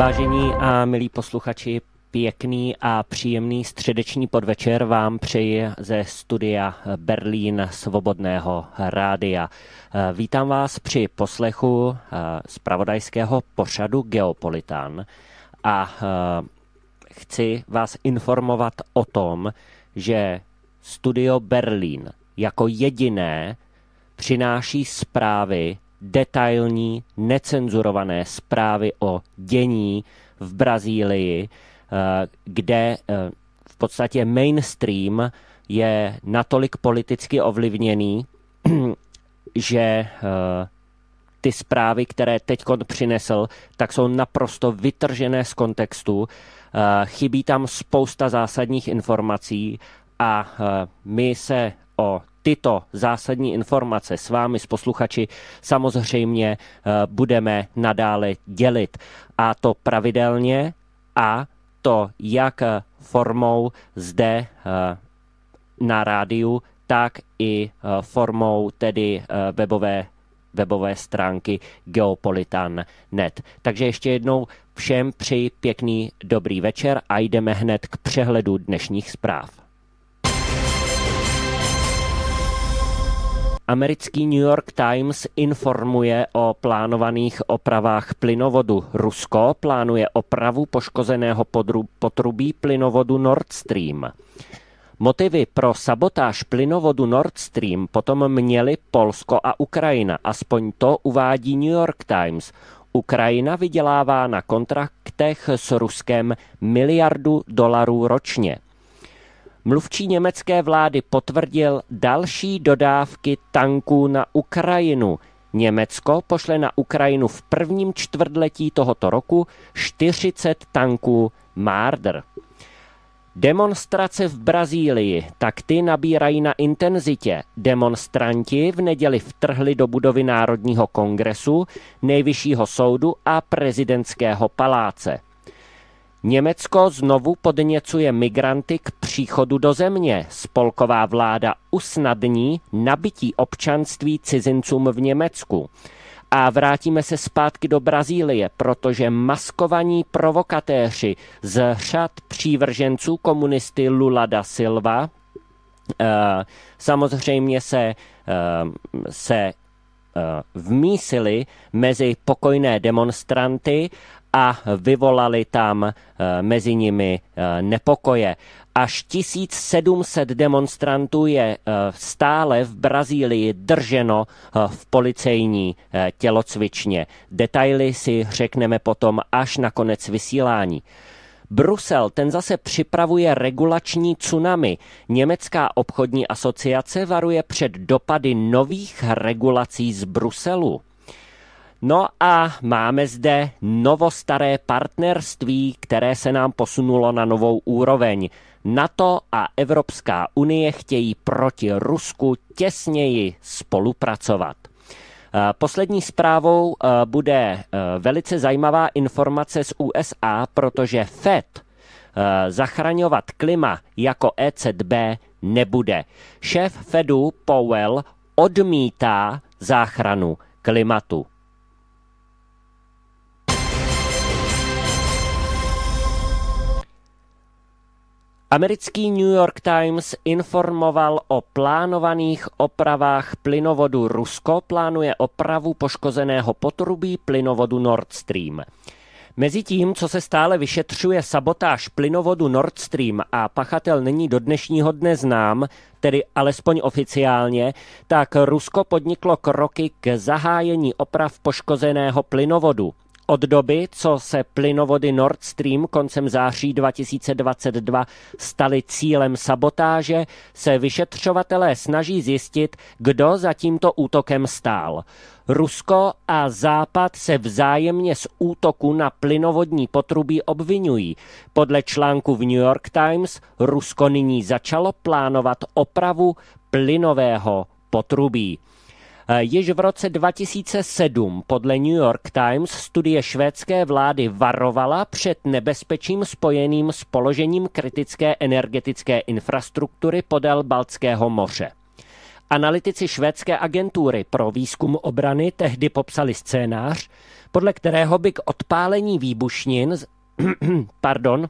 Vážení a milí posluchači, pěkný a příjemný středeční podvečer vám přeji ze studia Berlín Svobodného rádia. Vítám vás při poslechu eh, zpravodajského pořadu Geopolitan a eh, chci vás informovat o tom, že studio Berlín jako jediné přináší zprávy detailní, necenzurované zprávy o dění v Brazílii, eh, kde eh, v podstatě mainstream je natolik politicky ovlivněný, že eh, ty zprávy, které teď přinesl, tak jsou naprosto vytržené z kontextu. Chybí tam spousta zásadních informací a my se o tyto zásadní informace s vámi, s posluchači, samozřejmě eh, budeme nadále dělit. A to pravidelně a to jak eh, formou zde eh, na rádiu, tak i formou tedy webové webové stránky geopolitan.net. Takže ještě jednou všem přeji pěkný dobrý večer a jdeme hned k přehledu dnešních zpráv. Americký New York Times informuje o plánovaných opravách plynovodu. Rusko plánuje opravu poškozeného potrubí plynovodu Nord Stream. Motivy pro sabotáž plynovodu Nord Stream potom měly Polsko a Ukrajina, aspoň to uvádí New York Times. Ukrajina vydělává na kontraktech s Ruskem miliardu dolarů ročně. Mluvčí německé vlády potvrdil další dodávky tanků na Ukrajinu. Německo pošle na Ukrajinu v prvním čtvrtletí tohoto roku 40 tanků Marder. Demonstrace v Brazílii, tak ty nabírají na intenzitě. Demonstranti v neděli vtrhli do budovy Národního kongresu, nejvyššího soudu a prezidentského paláce. Německo znovu podněcuje migranty k příchodu do země. Spolková vláda usnadní nabití občanství cizincům v Německu. A vrátíme se zpátky do Brazílie, protože maskovaní provokatéři z řad přívrženců komunisty Lula da Silva eh, samozřejmě se, eh, se eh, vmísili mezi pokojné demonstranty a vyvolali tam eh, mezi nimi eh, nepokoje. Až 1700 demonstrantů je eh, stále v Brazílii drženo v policejní tělocvičně. Detaily si řekneme potom až na konec vysílání. Brusel, ten zase připravuje regulační tsunami. Německá obchodní asociace varuje před dopady nových regulací z Bruselu. No a máme zde novostaré partnerství, které se nám posunulo na novou úroveň. NATO a Evropská unie chtějí proti Rusku těsněji spolupracovat. Eh, poslední zprávou eh, bude eh, velice zajímavá informace z USA, protože Fed zachraňovat klima jako ECB nebude. Šéf Fedu Powell odmítá záchranu klimatu. Americký New York Times informoval o plánovaných opravách plynovodu Rusko, plánuje opravu poškozeného potrubí plynovodu Nord Stream. Mezitím, co se stále vyšetřuje sabotáž plynovodu Nord Stream a pachatel není do dnešního dne znám, tedy alespoň oficiálně, tak Rusko podniklo kroky k zahájení oprav poškozeného plynovodu. Od doby, co se plynovody Nord Stream koncem září 2022 staly cílem sabotáže, se vyšetřovatelé snaží zjistit, kdo za tímto útokem stál. Rusko a Západ se vzájemně z útoku na plynovodní potrubí obvinují. Podle článku v New York Times Rusko nyní začalo plánovat opravu plynového potrubí. Eh, jež v roce 2007 podle New York Times studie švédské vlády varovala před nebezpečím spojeným s položením kritické energetické infrastruktury podél Baltského moře. Analytici švédské agentury pro výzkum obrany tehdy popsali scénář, podle kterého by k odpálení výbušnin, pardon,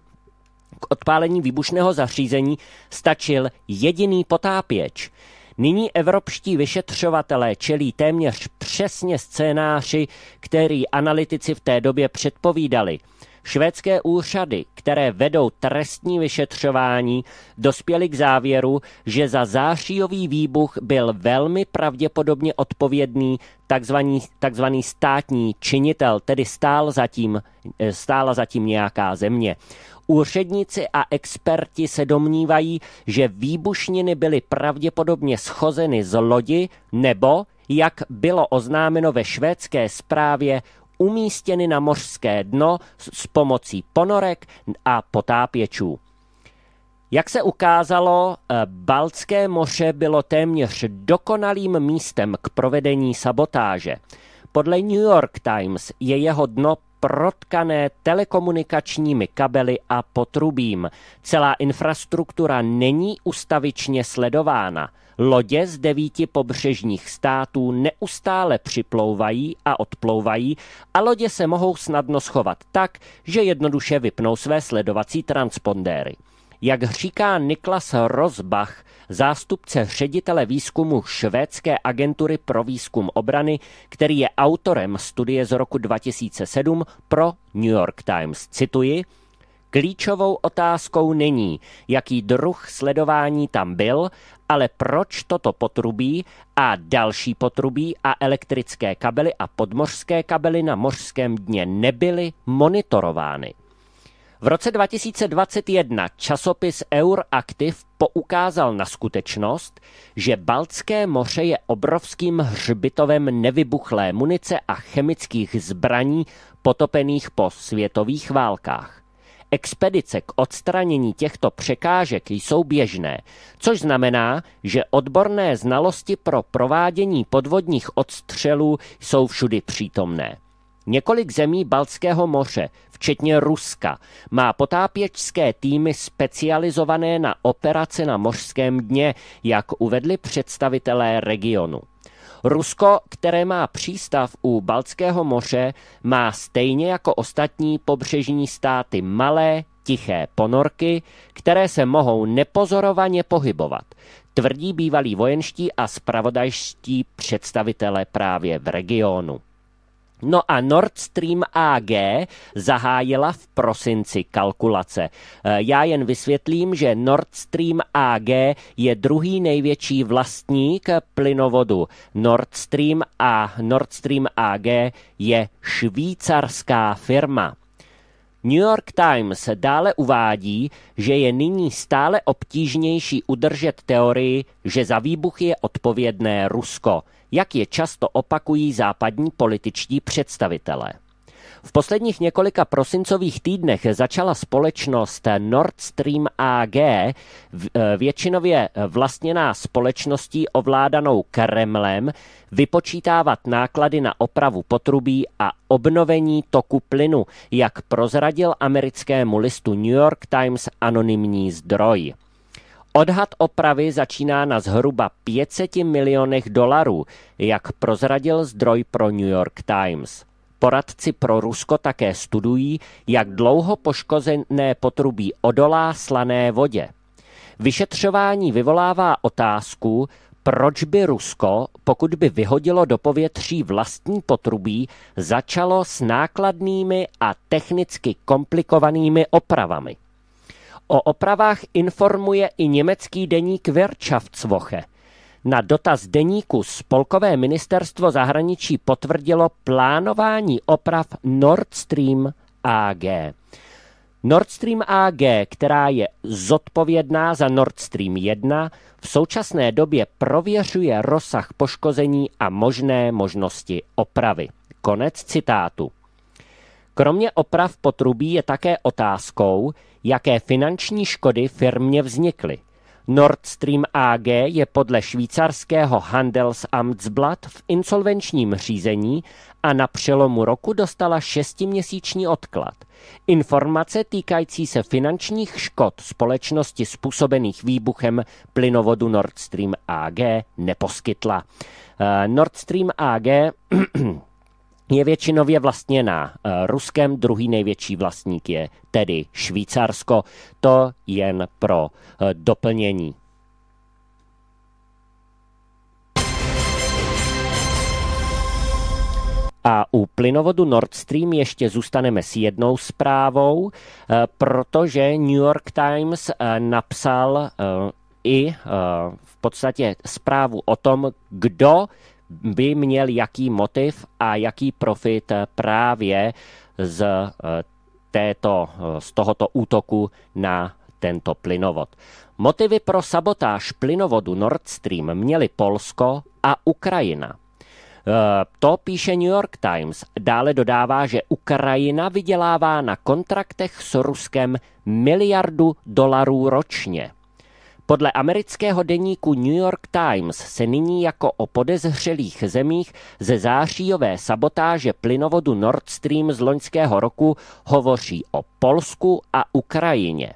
k odpálení výbušného zařízení stačil jediný potápěč – Nyní evropští vyšetřovatelé čelí téměř přesně scénáři, který analytici v té době předpovídali. Švédské úřady, které vedou trestní vyšetřování, dospěly k závěru, že za zářijový výbuch byl velmi pravděpodobně odpovědný takzvaný, takzvaný státní činitel, tedy stál zatím, eh, stála zatím nějaká země. Úředníci a experti se domnívají, že výbušniny byly pravděpodobně schozeny z lodi nebo, jak bylo oznámeno ve švédské zprávě, umístěny na mořské dno s pomocí ponorek a potápěčů. Jak se ukázalo, eh, Balcké moře bylo téměř dokonalým místem k provedení sabotáže. Podle New York Times je jeho dno protkané telekomunikačními kabely a potrubím. Celá infrastruktura není ustavičně sledována. Lodě z devíti pobřežních států neustále připlouvají a odplouvají a lodě se mohou snadno schovat tak, že jednoduše vypnou své sledovací transpondéry. Jak říká Niklas Rozbach, zástupce ředitele výzkumu švédské agentury pro výzkum obrany, který je autorem studie z roku 2007 pro New York Times. Cituji, Klíčovou otázkou není, jaký druh sledování tam byl, ale proč toto potrubí a další potrubí a elektrické kabely a podmořské kabely na mořském dně nebyly monitorovány. V roce 2021 časopis Euraktiv poukázal na skutečnost, že Baltské moře je obrovským hřbitovem nevybuchlé munice a chemických zbraní potopených po světových válkách. Expedice k odstranění těchto překážek jsou běžné, což znamená, že odborné znalosti pro provádění podvodních odstřelů jsou všudy přítomné. Několik zemí Baltského moře, včetně Ruska, má potápěčské týmy specializované na operace na mořském dně, jak uvedli představitelé regionu. Rusko, které má přístav u Baltského moře, má stejně jako ostatní pobřežní státy malé, tiché ponorky, které se mohou nepozorovaně pohybovat, tvrdí bývalí vojenští a spravodajští představitelé právě v regionu. No a Nord Stream AG zahájila v prosinci kalkulace. Eh, já jen vysvětlím, že Nord Stream AG je druhý největší vlastník plynovodu Nord Stream a Nord Stream AG je švýcarská firma. New York Times dále uvádí, že je nyní stále obtížnější udržet teorii, že za výbuch je odpovědné Rusko, jak je často opakují západní političtí představitelé. V posledních několika prosincových týdnech začala společnost Nord Stream AG, eh, většinově vlastněná společností ovládanou Kremlem, vypočítávat náklady na opravu potrubí a obnovení toku plynu, jak prozradil americkému listu New York Times anonymní zdroj. Odhad opravy začíná na zhruba 500 milionech dolarů, jak prozradil zdroj pro New York Times. Poradci pro Rusko také studují, jak dlouho poškozené potrubí odolá slané vodě. Vyšetřování vyvolává otázku, proč by Rusko, pokud by vyhodilo do povětří vlastní potrubí, začalo s nákladnými a technicky komplikovanými opravami. O opravách informuje i německý deník Wirtschaftswoche, na dotaz deníku Spolkové ministerstvo zahraničí potvrdilo plánování oprav Nord Stream AG. Nord Stream AG, která je zodpovědná za Nord Stream 1, v současné době prověřuje rozsah poškození a možné možnosti opravy. Konec citátu. Kromě oprav potrubí je také otázkou, jaké finanční škody firmě vznikly. Nord Stream AG je podle švýcarského Handelsamtsblatt v insolvenčním řízení a na přelomu roku dostala šestiměsíční odklad. Informace týkající se finančních škod společnosti způsobených výbuchem plynovodu Nord Stream AG neposkytla. Eh, Nord Stream AG je většinově vlastněná eh, Ruskem, druhý největší vlastník je tedy Švýcarsko. To jen pro eh, doplnění. A u plynovodu Nord Stream ještě zůstaneme s jednou zprávou, eh, protože New York Times napsal i v podstatě zprávu o tom, kdo by měl jaký motiv a jaký profit právě z, eh, této, eh, z tohoto útoku na tento plynovod. Motivy pro sabotáž plynovodu Nord Stream měly Polsko a Ukrajina. Eh, to píše New York Times. Dále dodává, že Ukrajina vydělává na kontraktech s Ruskem miliardu dolarů ročně. Podle amerického deníku New York Times se nyní jako o podezřelých zemích ze záříové sabotáže plynovodu Nord Stream z loňského roku hovoří o Polsku a Ukrajině.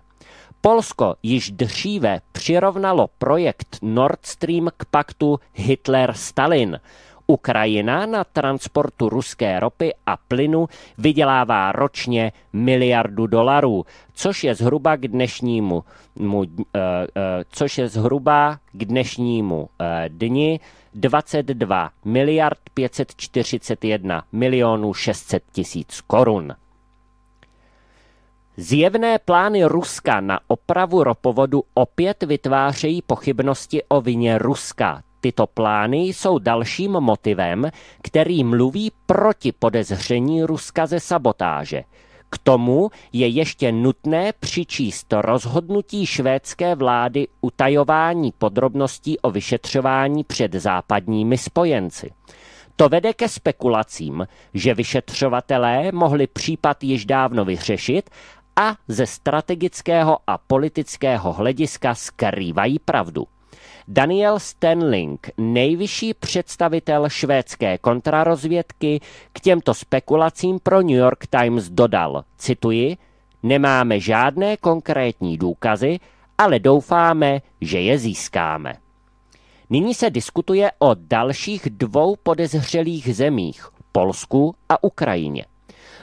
Polsko již dříve přirovnalo projekt Nord Stream k paktu Hitler-Stalin. Ukrajina na transportu ruské ropy a plynu vydělává ročně miliardu dolarů, což je zhruba k dnešnímu, mu, eh, eh, což je zhruba k dnešnímu eh, dni 22 miliard 541 milionů 600 tisíc korun. Zjevné plány Ruska na opravu ropovodu opět vytvářejí pochybnosti o vině Ruska. Tyto plány jsou dalším motivem, který mluví proti podezření Ruska ze sabotáže. K tomu je ještě nutné přičíst rozhodnutí švédské vlády utajování podrobností o vyšetřování před západními spojenci. To vede ke spekulacím, že vyšetřovatelé mohli případ již dávno vyřešit a ze strategického a politického hlediska skrývají pravdu. Daniel Stenling, nejvyšší představitel švédské kontrarozvědky, k těmto spekulacím pro New York Times dodal, cituji, nemáme žádné konkrétní důkazy, ale doufáme, že je získáme. Nyní se diskutuje o dalších dvou podezřelých zemích, Polsku a Ukrajině.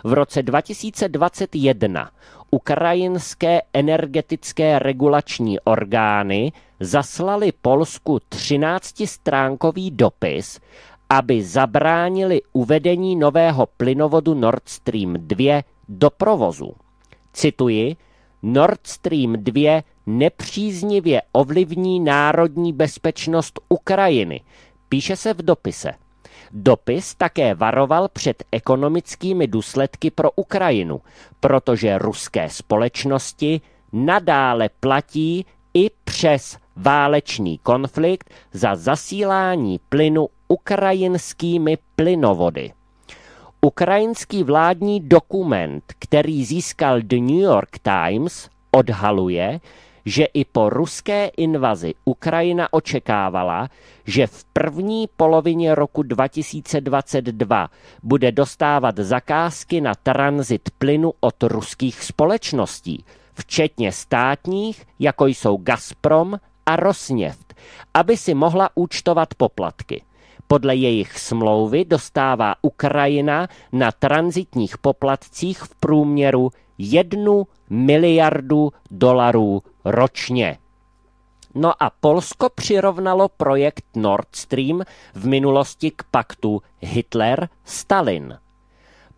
V roce 2021 ukrajinské energetické regulační orgány zaslali Polsku 13-stránkový dopis, aby zabránili uvedení nového plynovodu Nord Stream 2 do provozu. Cituji, Nord Stream 2 nepříznivě ovlivní národní bezpečnost Ukrajiny, píše se v dopise. Dopis také varoval před ekonomickými důsledky pro Ukrajinu, protože ruské společnosti nadále platí i přes válečný konflikt za zasílání plynu ukrajinskými plynovody. Ukrajinský vládní dokument, který získal The New York Times, odhaluje, že i po ruské invazi Ukrajina očekávala, že v první polovině roku 2022 bude dostávat zakázky na tranzit plynu od ruských společností, včetně státních, jako jsou Gazprom a Rosneft, aby si mohla účtovat poplatky. Podle jejich smlouvy dostává Ukrajina na tranzitních poplatcích v průměru jednu miliardu dolarů ročně. No a Polsko přirovnalo projekt Nord Stream v minulosti k paktu Hitler-Stalin.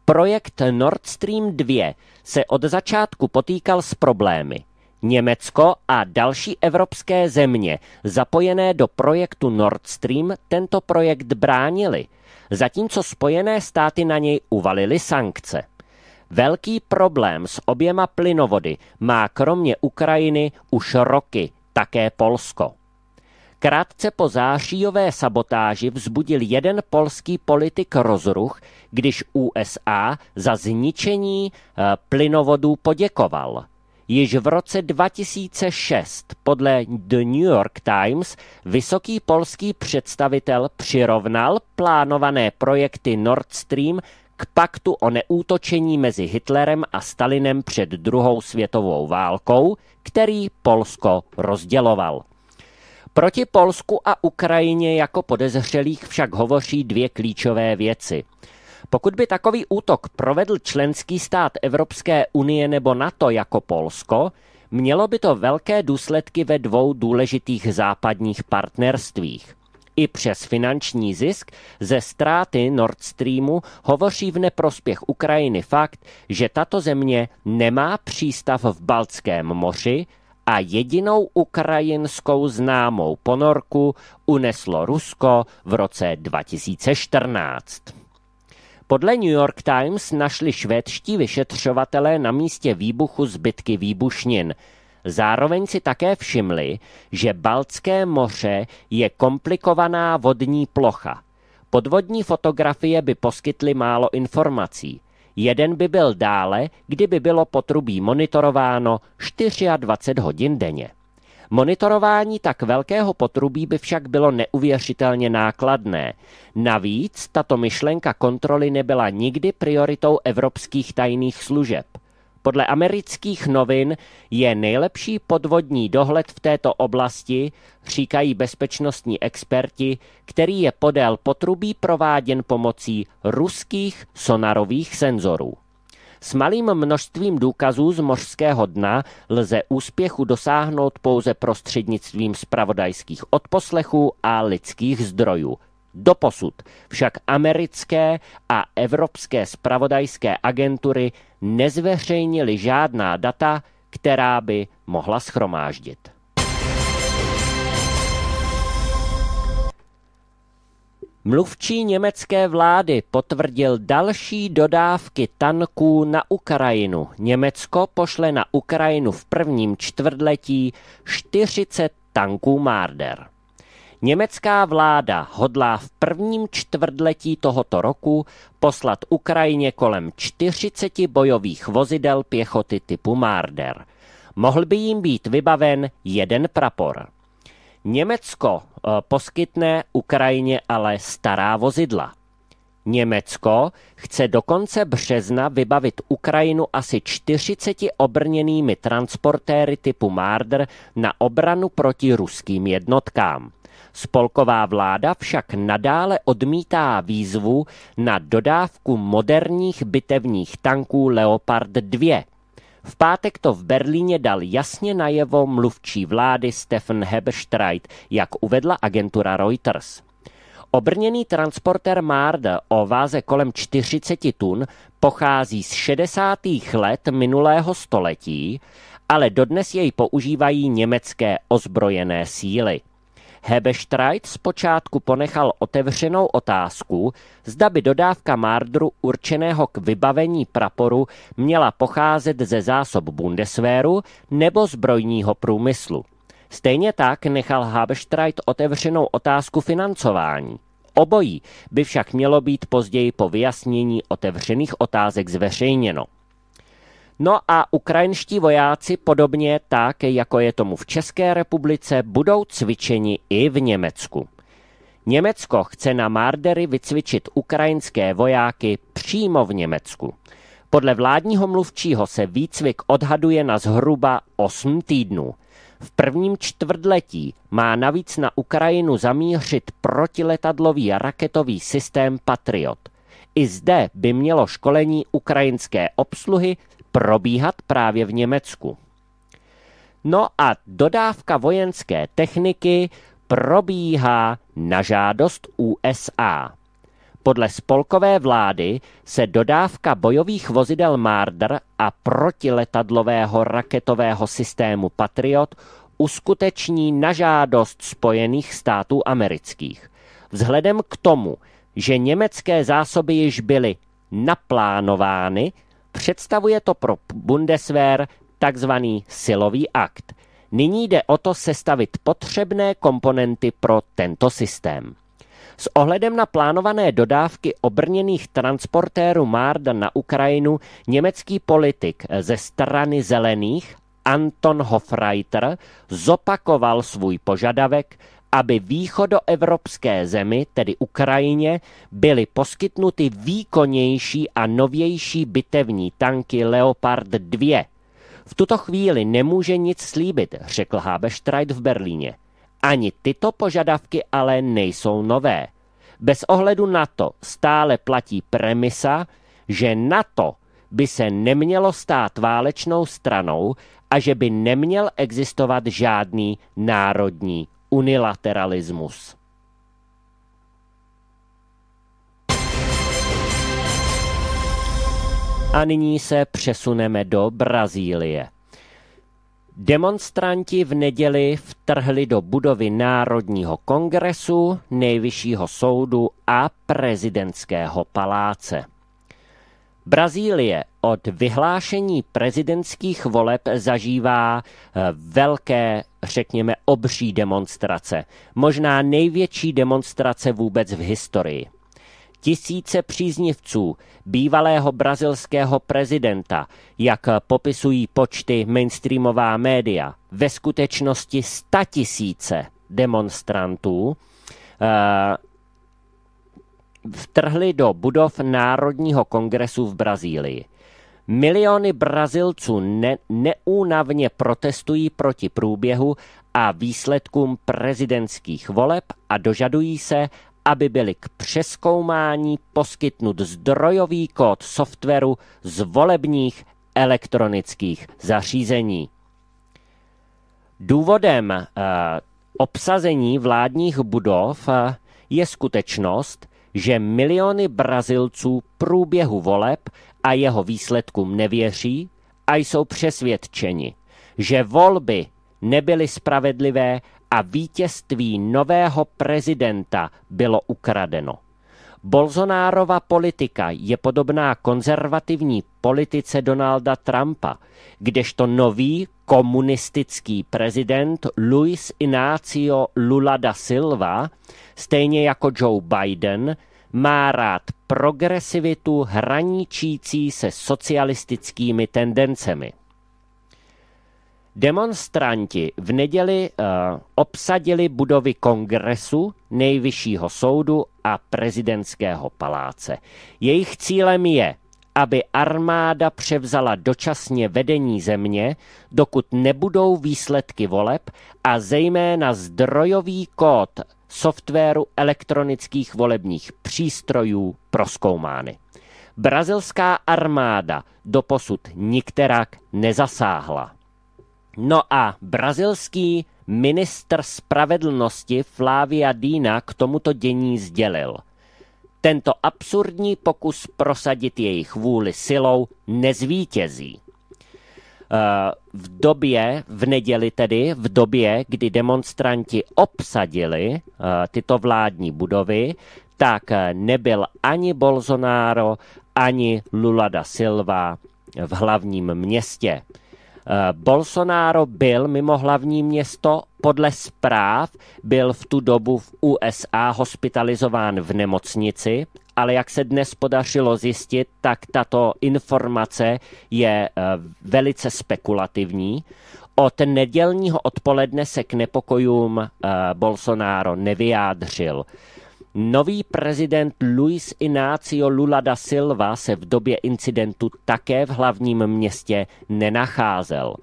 Projekt Nord Stream 2 se od začátku potýkal s problémy. Německo a další evropské země zapojené do projektu Nord Stream tento projekt bránili, zatímco Spojené státy na něj uvalily sankce. Velký problém s oběma plynovody má kromě Ukrajiny už roky také Polsko. Krátce po záříjové sabotáži vzbudil jeden polský politik rozruch, když USA za zničení eh, plynovodů poděkoval. Již v roce 2006 podle The New York Times vysoký polský představitel přirovnal plánované projekty Nord Stream paktu o neútočení mezi Hitlerem a Stalinem před druhou světovou válkou, který Polsko rozděloval. Proti Polsku a Ukrajině jako podezřelých však hovoří dvě klíčové věci. Pokud by takový útok provedl členský stát Evropské unie nebo NATO jako Polsko, mělo by to velké důsledky ve dvou důležitých západních partnerstvích – i přes finanční zisk ze ztráty Nord Streamu hovoří v neprospěch Ukrajiny fakt, že tato země nemá přístav v Baltském moři a jedinou ukrajinskou známou ponorku uneslo Rusko v roce 2014. Podle New York Times našli švédští vyšetřovatelé na místě výbuchu zbytky výbušnin – Zároveň si také všimli, že Baltské moře je komplikovaná vodní plocha. Podvodní fotografie by poskytly málo informací. Jeden by byl dále, kdyby bylo potrubí monitorováno 24 hodin denně. Monitorování tak velkého potrubí by však bylo neuvěřitelně nákladné. Navíc tato myšlenka kontroly nebyla nikdy prioritou evropských tajných služeb. Podle amerických novin je nejlepší podvodní dohled v této oblasti, říkají bezpečnostní experti, který je podél potrubí prováděn pomocí ruských sonarových senzorů. S malým množstvím důkazů z mořského dna lze úspěchu dosáhnout pouze prostřednictvím spravodajských odposlechů a lidských zdrojů, Doposud však americké a evropské spravodajské agentury nezveřejnily žádná data, která by mohla schromáždit. Mluvčí německé vlády potvrdil další dodávky tanků na Ukrajinu. Německo pošle na Ukrajinu v prvním čtvrtletí 40 tanků Marder. Německá vláda hodlá v prvním čtvrtletí tohoto roku poslat Ukrajině kolem 40 bojových vozidel pěchoty typu Marder. Mohl by jim být vybaven jeden prapor. Německo eh, poskytne Ukrajině ale stará vozidla. Německo chce do konce března vybavit Ukrajinu asi 40 obrněnými transportéry typu Marder na obranu proti ruským jednotkám. Spolková vláda však nadále odmítá výzvu na dodávku moderních bitevních tanků Leopard 2. V pátek to v Berlíně dal jasně najevo mluvčí vlády Stefan Hebestreit, jak uvedla agentura Reuters. Obrněný transporter Mard o váze kolem 40 tun pochází z 60. let minulého století, ale dodnes jej používají německé ozbrojené síly. Hebestreit zpočátku ponechal otevřenou otázku, zda by dodávka Mardru určeného k vybavení praporu měla pocházet ze zásob Bundeswehru nebo zbrojního průmyslu. Stejně tak nechal Habestreit otevřenou otázku financování. Obojí by však mělo být později po vyjasnění otevřených otázek zveřejněno. No a ukrajinští vojáci podobně tak, jako je tomu v České republice, budou cvičeni i v Německu. Německo chce na Mardery vycvičit ukrajinské vojáky přímo v Německu. Podle vládního mluvčího se výcvik odhaduje na zhruba 8 týdnů. V prvním čtvrtletí má navíc na Ukrajinu zamířit protiletadlový raketový systém Patriot. I zde by mělo školení ukrajinské obsluhy probíhat právě v Německu. No a dodávka vojenské techniky probíhá na žádost USA. Podle spolkové vlády se dodávka bojových vozidel Marder a protiletadlového raketového systému Patriot uskuteční na žádost Spojených států amerických. Vzhledem k tomu, že německé zásoby již byly naplánovány, Představuje to pro Bundeswehr takzvaný silový akt. Nyní jde o to sestavit potřebné komponenty pro tento systém. S ohledem na plánované dodávky obrněných transportérů Marda na Ukrajinu německý politik ze strany zelených Anton Hofreiter zopakoval svůj požadavek aby východoevropské zemi, tedy Ukrajině, byly poskytnuty výkonnější a novější bitevní tanky Leopard 2. V tuto chvíli nemůže nic slíbit, řekl Habestreit v Berlíně. Ani tyto požadavky ale nejsou nové. Bez ohledu na to stále platí premisa, že NATO by se nemělo stát válečnou stranou a že by neměl existovat žádný národní unilateralismus. A nyní se přesuneme do Brazílie. Demonstranti v neděli vtrhli do budovy Národního kongresu, Nejvyššího soudu a prezidentského paláce. Brazílie od vyhlášení prezidentských voleb zažívá eh, velké, řekněme, obří demonstrace. Možná největší demonstrace vůbec v historii. Tisíce příznivců bývalého brazilského prezidenta, jak popisují počty mainstreamová média, ve skutečnosti sta tisíce demonstrantů, eh, vtrhli do budov Národního kongresu v Brazílii. Miliony Brazilců ne- neúnavně protestují proti průběhu a výsledkům prezidentských voleb a dožadují se, aby byly k přeskoumání poskytnut zdrojový kód softwaru z volebních elektronických zařízení. Důvodem eh, obsazení vládních budov eh, je skutečnost, že miliony Brazilců průběhu voleb a jeho výsledkům nevěří a jsou přesvědčeni, že volby nebyly spravedlivé a vítězství nového prezidenta bylo ukradeno. Bolsonárova politika je podobná konzervativní politice Donalda Trumpa, kdežto nový komunistický prezident Luis Inácio Lula da Silva, stejně jako Joe Biden, má rád progresivitu hraničící se socialistickými tendencemi. Demonstranti v neděli uh, obsadili budovy kongresu, nejvyššího soudu a prezidentského paláce. Jejich cílem je, aby armáda převzala dočasně vedení země, dokud nebudou výsledky voleb a zejména zdrojový kód softwaru elektronických volebních přístrojů proskoumány. Brazilská armáda doposud nikterak nezasáhla. No a brazilský minister spravedlnosti Flávia Dina k tomuto dění sdělil. Tento absurdní pokus prosadit jejich vůli silou nezvítězí. Eh, v době, v neděli tedy, v době, kdy demonstranti obsadili eh, tyto vládní budovy, tak eh, nebyl ani Bolsonaro, ani Lula da Silva v hlavním městě. Eh, Bolsonaro byl mimo hlavní město podle zpráv byl v tu dobu v USA hospitalizován v nemocnici, ale jak se dnes podařilo zjistit, tak tato informace je eh, velice spekulativní. Od nedělního odpoledne se k nepokojům eh, Bolsonaro nevyjádřil. Nový prezident Luis Inácio Lula da Silva se v době incidentu také v hlavním městě nenacházel.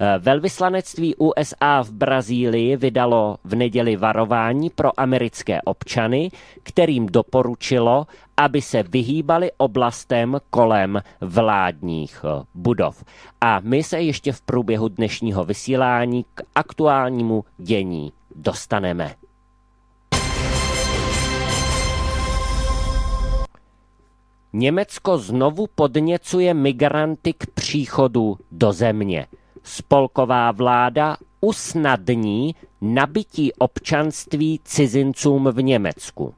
Eh, velvyslanectví USA v Brazílii vydalo v neděli varování pro americké občany, kterým doporučilo, aby se vyhýbali oblastem kolem vládních eh, budov. A my se ještě v průběhu dnešního vysílání k aktuálnímu dění dostaneme. Německo znovu podněcuje migranty k příchodu do země. Spolková vláda usnadní nabití občanství cizincům v Německu.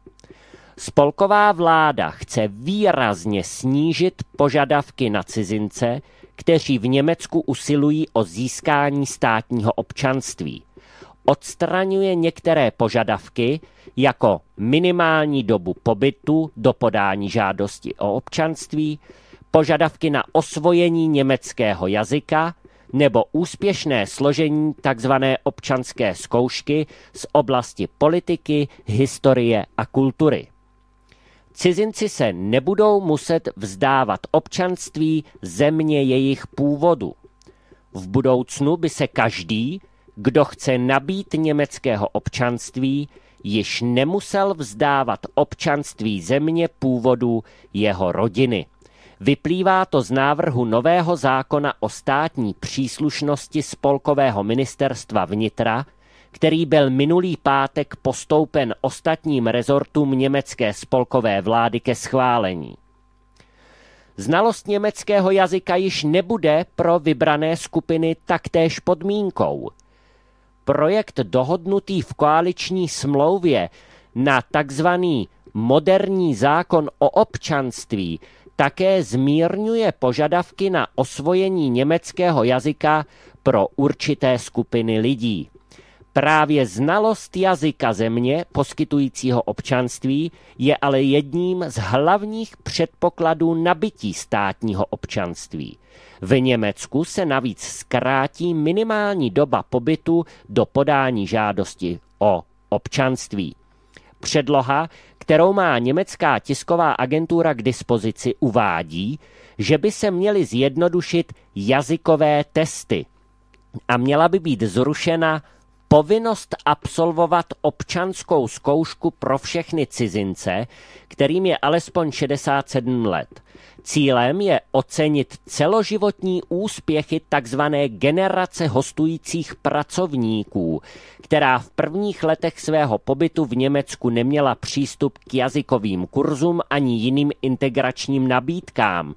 Spolková vláda chce výrazně snížit požadavky na cizince, kteří v Německu usilují o získání státního občanství odstraňuje některé požadavky, jako minimální dobu pobytu do podání žádosti o občanství, požadavky na osvojení německého jazyka nebo úspěšné složení tzv. občanské zkoušky z oblasti politiky, historie a kultury. Cizinci se nebudou muset vzdávat občanství země jejich původu. V budoucnu by se každý, kdo chce nabít německého občanství, již nemusel vzdávat občanství země původu jeho rodiny. Vyplývá to z návrhu nového zákona o státní příslušnosti Spolkového ministerstva vnitra, který byl minulý pátek postoupen ostatním rezortům německé spolkové vlády ke schválení. Znalost německého jazyka již nebude pro vybrané skupiny taktéž podmínkou – projekt dohodnutý v koaliční smlouvě na takzvaný moderní zákon o občanství také zmírňuje požadavky na osvojení německého jazyka pro určité skupiny lidí. Právě znalost jazyka země poskytujícího občanství je ale jedním z hlavních předpokladů nabití státního občanství. V Německu se navíc zkrátí minimální doba pobytu do podání žádosti o občanství. Předloha, kterou má německá tisková agentura k dispozici, uvádí, že by se měly zjednodušit jazykové testy a měla by být zrušena povinnost absolvovat občanskou zkoušku pro všechny cizince, kterým je alespoň 67 let. Cílem je ocenit celoživotní úspěchy tzv. generace hostujících pracovníků, která v prvních letech svého pobytu v Německu neměla přístup k jazykovým kurzům ani jiným integračním nabídkám.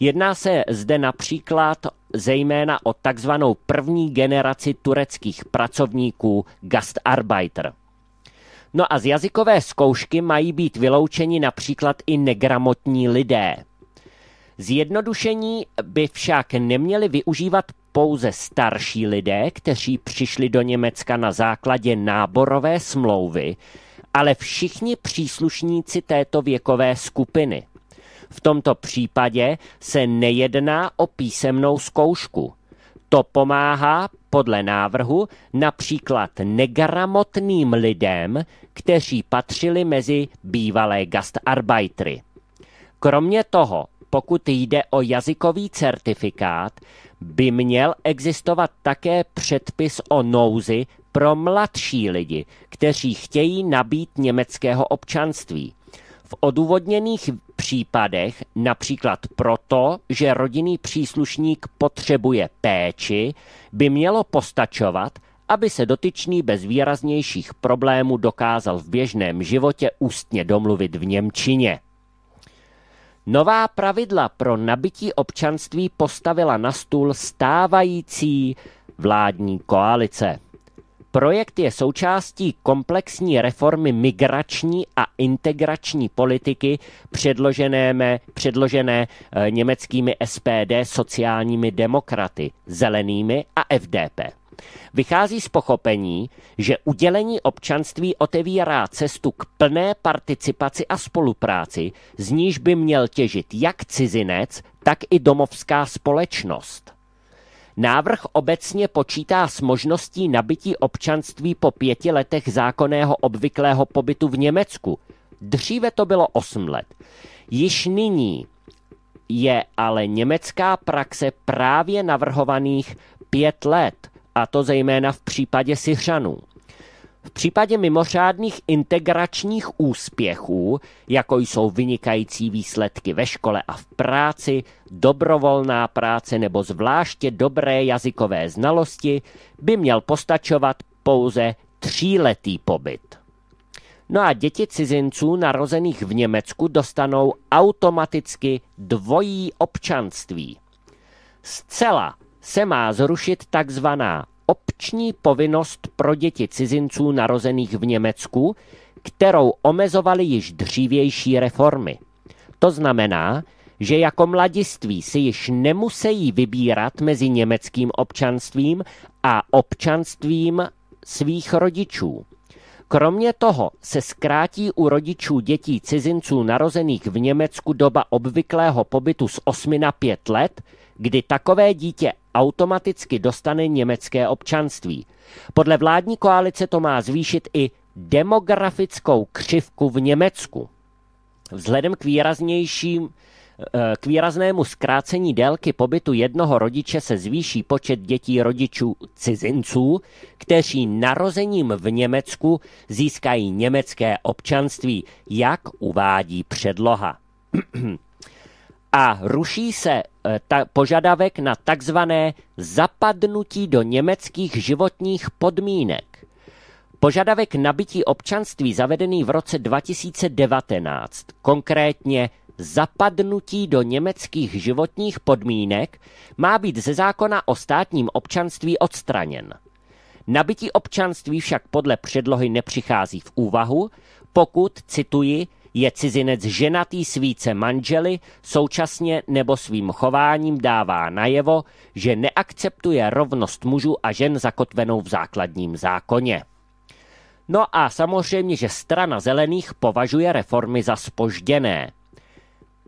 Jedná se zde například zejména o takzvanou první generaci tureckých pracovníků Gastarbeiter. No a z jazykové zkoušky mají být vyloučeni například i negramotní lidé. Zjednodušení by však neměli využívat pouze starší lidé, kteří přišli do Německa na základě náborové smlouvy, ale všichni příslušníci této věkové skupiny – v tomto případě se nejedná o písemnou zkoušku. To pomáhá podle návrhu například negramotným lidem, kteří patřili mezi bývalé gastarbeitry. Kromě toho, pokud jde o jazykový certifikát, by měl existovat také předpis o nouzi pro mladší lidi, kteří chtějí nabít německého občanství. V odůvodněných případech, například proto, že rodinný příslušník potřebuje péči, by mělo postačovat, aby se dotyčný bez výraznějších problémů dokázal v běžném životě ústně domluvit v Němčině. Nová pravidla pro nabití občanství postavila na stůl stávající vládní koalice. Projekt je součástí komplexní reformy migrační a integrační politiky předložené, předložené eh, německými SPD, sociálními demokraty, zelenými a FDP. Vychází z pochopení, že udělení občanství otevírá cestu k plné participaci a spolupráci, z níž by měl těžit jak cizinec, tak i domovská společnost. Návrh obecně počítá s možností nabití občanství po pěti letech zákonného obvyklého pobytu v Německu. Dříve to bylo osm let. Již nyní je ale německá praxe právě navrhovaných pět let, a to zejména v případě Syřanů. V případě mimořádných integračních úspěchů, jako jsou vynikající výsledky ve škole a v práci, dobrovolná práce nebo zvláště dobré jazykové znalosti, by měl postačovat pouze tříletý pobyt. No a děti cizinců narozených v Německu dostanou automaticky dvojí občanství. Zcela se má zrušit takzvaná adopční povinnost pro děti cizinců narozených v Německu, kterou omezovaly již dřívější reformy. To znamená, že jako mladiství si již nemusí vybírat mezi německým občanstvím a občanstvím svých rodičů. Kromě toho se zkrátí u rodičů dětí cizinců narozených v Německu doba obvyklého pobytu z 8 na 5 let, kdy takové dítě automaticky dostane německé občanství. Podle vládní koalice to má zvýšit i demografickou křivku v Německu. Vzhledem k výraznějším eh, k výraznému zkrácení délky pobytu jednoho rodiče se zvýší počet dětí rodičů cizinců, kteří narozením v Německu získají německé občanství, jak uvádí předloha. A ruší se Eh, ta, požadavek na takzvané zapadnutí do německých životních podmínek. Požadavek nabití občanství zavedený v roce 2019, konkrétně zapadnutí do německých životních podmínek, má být ze zákona o státním občanství odstraněn. Nabití občanství však podle předlohy nepřichází v úvahu, pokud, cituji, je cizinec ženatý více manželi, současně nebo svým chováním dává najevo, že neakceptuje rovnost mužů a žen zakotvenou v základním zákoně. No a samozřejmě, že strana zelených považuje reformy za spožděné.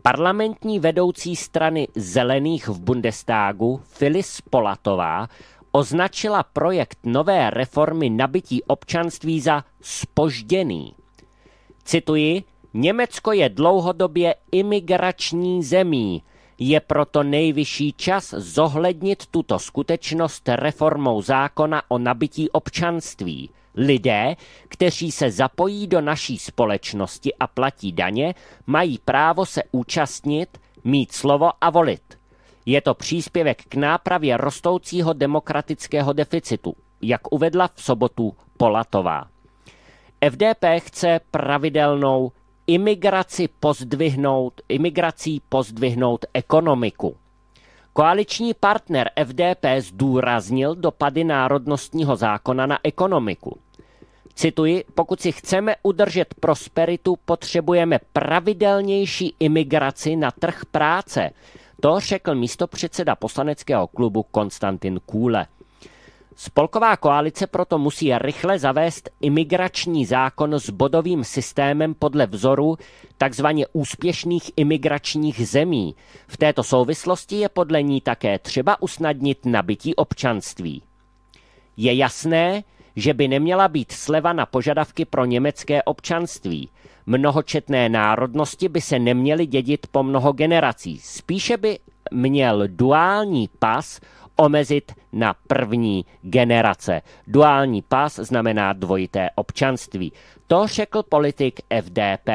Parlamentní vedoucí strany zelených v Bundestagu Filis Polatová označila projekt nové reformy nabití občanství za spožděný. Cituji, Německo je dlouhodobě imigrační zemí. Je proto nejvyšší čas zohlednit tuto skutečnost reformou zákona o nabití občanství. Lidé, kteří se zapojí do naší společnosti a platí daně, mají právo se účastnit, mít slovo a volit. Je to příspěvek k nápravě rostoucího demokratického deficitu, jak uvedla v sobotu Polatová. FDP chce pravidelnou imigraci pozdvihnout, imigrací pozdvihnout ekonomiku. Koaliční partner FDP zdůraznil dopady národnostního zákona na ekonomiku. Cituji, pokud si chceme udržet prosperitu, potřebujeme pravidelnější imigraci na trh práce. To řekl místopředseda poslaneckého klubu Konstantin Kůle. Spolková koalice proto musí rychle zavést imigrační zákon s bodovým systémem podle vzoru tzv. úspěšných imigračních zemí. V této souvislosti je podle ní také třeba usnadnit nabití občanství. Je jasné, že by neměla být sleva na požadavky pro německé občanství. Mnohočetné národnosti by se neměly dědit po mnoho generací. Spíše by měl duální pas omezit na první generace. Duální pas znamená dvojité občanství. To řekl politik FDP.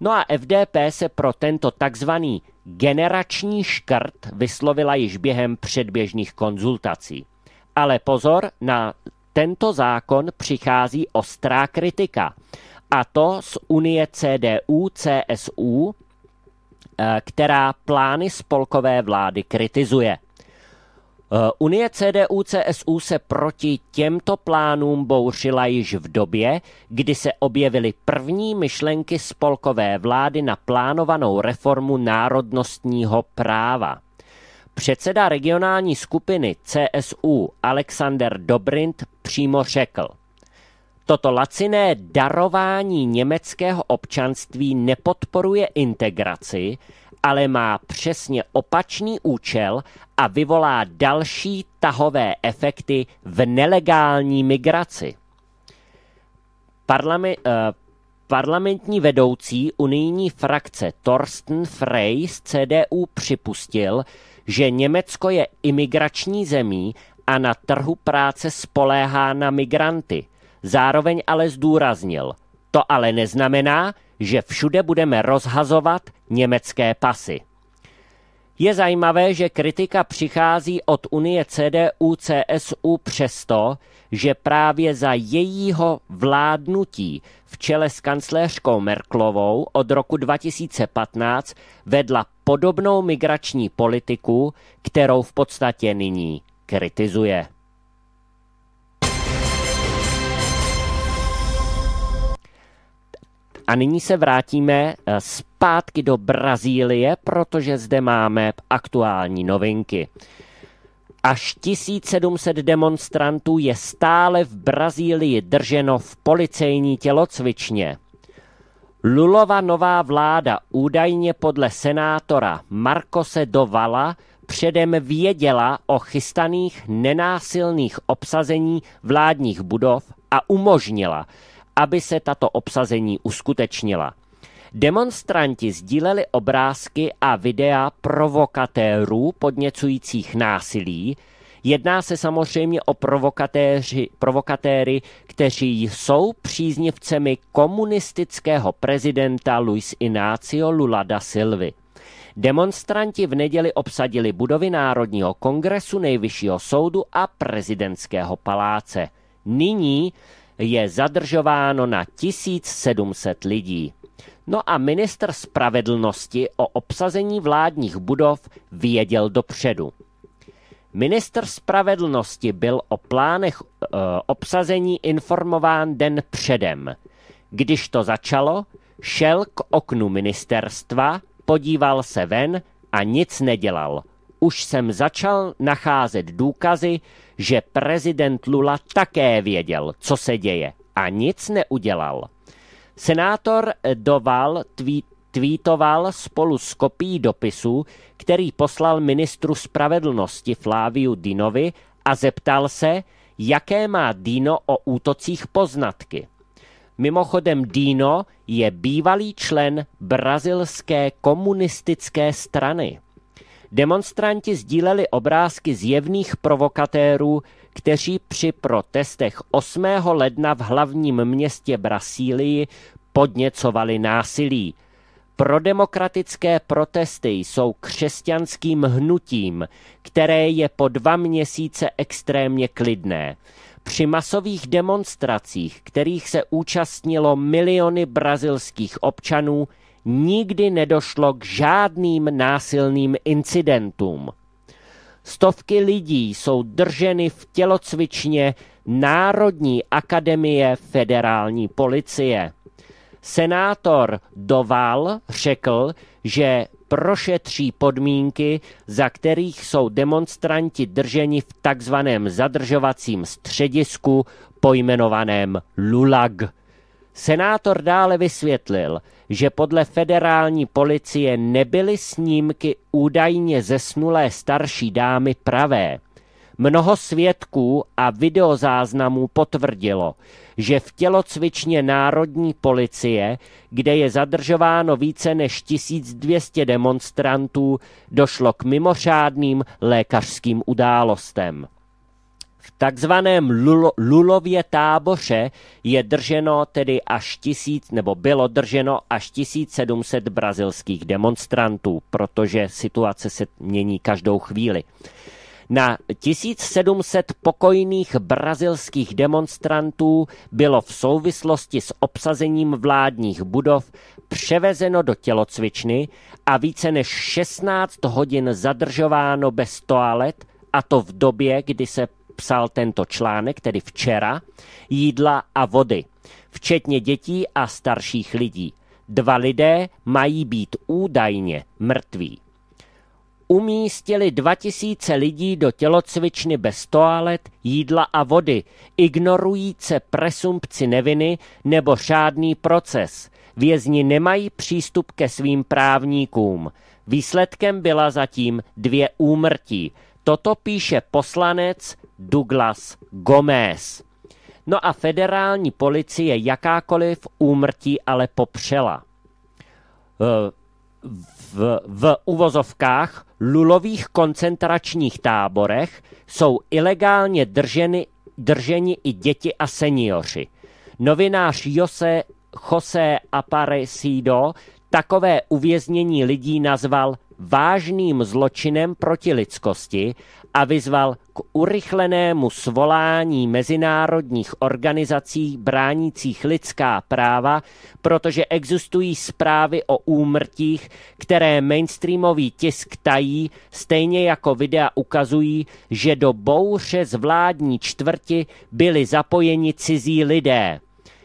No a FDP se pro tento takzvaný generační škrt vyslovila již během předběžných konzultací. Ale pozor, na tento zákon přichází ostrá kritika. A to z Unie CDU, CSU, eh, která plány spolkové vlády kritizuje. Eh, Unie CDU-CSU se proti těmto plánům bouřila již v době, kdy se objevily první myšlenky spolkové vlády na plánovanou reformu národnostního práva. Předseda regionální skupiny CSU Alexander Dobrindt přímo řekl, Toto laciné darování německého občanství nepodporuje integraci ale má přesně opačný účel a vyvolá další tahové efekty v nelegální migraci. Parlami- eh, parlamentní vedoucí unijní frakce Torsten Frey z CDU připustil, že Německo je imigrační zemí a na trhu práce spoléhá na migranty. Zároveň ale zdůraznil, to ale neznamená, že všude budeme rozhazovat německé pasy. Je zajímavé, že kritika přichází od Unie CDU CSU přesto, že právě za jejího vládnutí v čele s kancléřkou Merklovou od roku 2015 vedla podobnou migrační politiku, kterou v podstatě nyní kritizuje. A nyní se vrátíme eh, zpátky do Brazílie, protože zde máme aktuální novinky. Až 1700 demonstrantů je stále v Brazílii drženo v policejní tělocvičně. Lulova nová vláda údajně podle senátora Marcose Dovala předem věděla o chystaných nenásilných obsazení vládních budov a umožnila, aby se tato obsazení uskutečnila. Demonstranti sdíleli obrázky a videa provokatérů podněcujících násilí. Jedná se samozřejmě o provokatéři, provokatéry, kteří jsou příznivcemi komunistického prezidenta Luis Inácio Lula da Silvy. Demonstranti v neděli obsadili budovy Národního kongresu, nejvyššího soudu a prezidentského paláce. Nyní je zadržováno na 1700 lidí. No a minister spravedlnosti o obsazení vládních budov věděl dopředu. Minister spravedlnosti byl o plánech e, obsazení informován den předem. Když to začalo, šel k oknu ministerstva, podíval se ven a nic nedělal. Už jsem začal nacházet důkazy, že prezident Lula také věděl, co se děje a nic neudělal. Senátor Doval tweet, tweetoval spolu s kopií dopisu, který poslal ministru spravedlnosti Fláviu Dinovi a zeptal se, jaké má Dino o útocích poznatky. Mimochodem Dino je bývalý člen brazilské komunistické strany. Demonstranti sdíleli obrázky zjevných provokatérů, kteří při protestech 8. ledna v hlavním městě Brasílii podněcovali násilí. Prodemokratické protesty jsou křesťanským hnutím, které je po dva měsíce extrémně klidné. Při masových demonstracích, kterých se účastnilo miliony brazilských občanů, nikdy nedošlo k žádným násilným incidentům. Stovky lidí jsou drženy v tělocvičně Národní akademie federální policie. Senátor Doval řekl, že prošetří podmínky, za kterých jsou demonstranti drženi v takzvaném zadržovacím středisku pojmenovaném Lulag. Senátor dále vysvětlil, že podle federální policie nebyly snímky údajně zesnulé starší dámy pravé. Mnoho svědků a videozáznamů potvrdilo, že v tělocvičně Národní policie, kde je zadržováno více než 1200 demonstrantů, došlo k mimořádným lékařským událostem takzvaném Lulo, Lulově táboře je drženo tedy až tisíc, nebo bylo drženo až 1700 brazilských demonstrantů, protože situace se mění každou chvíli. Na 1700 pokojných brazilských demonstrantů bylo v souvislosti s obsazením vládních budov převezeno do tělocvičny a více než 16 hodin zadržováno bez toalet, a to v době, kdy se psal tento článek, tedy včera, jídla a vody, včetně dětí a starších lidí. Dva lidé mají být údajně mrtví. Umístili 2000 lidí do tělocvičny bez toalet, jídla a vody, ignorujíce presumpci neviny nebo řádný proces. Vězni nemají přístup ke svým právníkům. Výsledkem byla zatím dvě úmrtí. Toto píše poslanec Douglas Gomez. No a federální policie jakákoliv úmrtí ale popřela. V, eh, v, v uvozovkách lulových koncentračních táborech jsou ilegálně drženy, drženi i děti a seniori. Novinář Jose José Aparecido takové uvěznění lidí nazval vážným zločinem proti lidskosti a vyzval k urychlenému svolání mezinárodních organizací bránících lidská práva, protože existují zprávy o úmrtích, které mainstreamový tisk tají, stejně jako videa ukazují, že do bouře z vládní čtvrti byli zapojeni cizí lidé,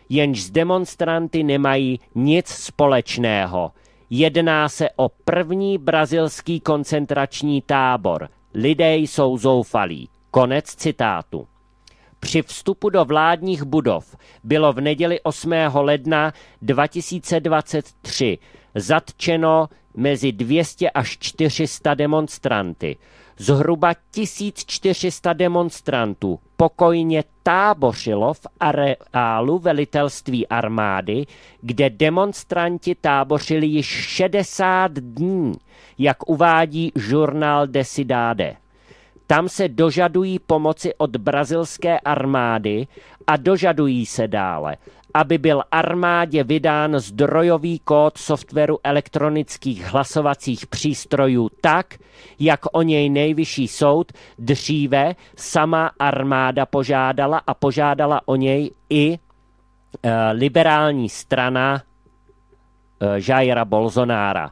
jenž s demonstranty nemají nic společného. Jedná se o první brazilský koncentrační tábor – Lidé jsou zoufalí. Konec citátu. Při vstupu do vládních budov bylo v neděli 8. ledna 2023 zatčeno mezi 200 až 400 demonstranty. Zhruba 1400 demonstrantů pokojně tábořilo v areálu velitelství armády, kde demonstranti tábořili již 60 dní, jak uvádí žurnál Desidade. Tam se dožadují pomoci od brazilské armády a dožadují se dále aby byl armádě vydán zdrojový kód softwaru elektronických hlasovacích přístrojů tak, jak o něj nejvyšší soud dříve sama armáda požádala a požádala o něj i e, liberální strana e, Jaira Bolsonára.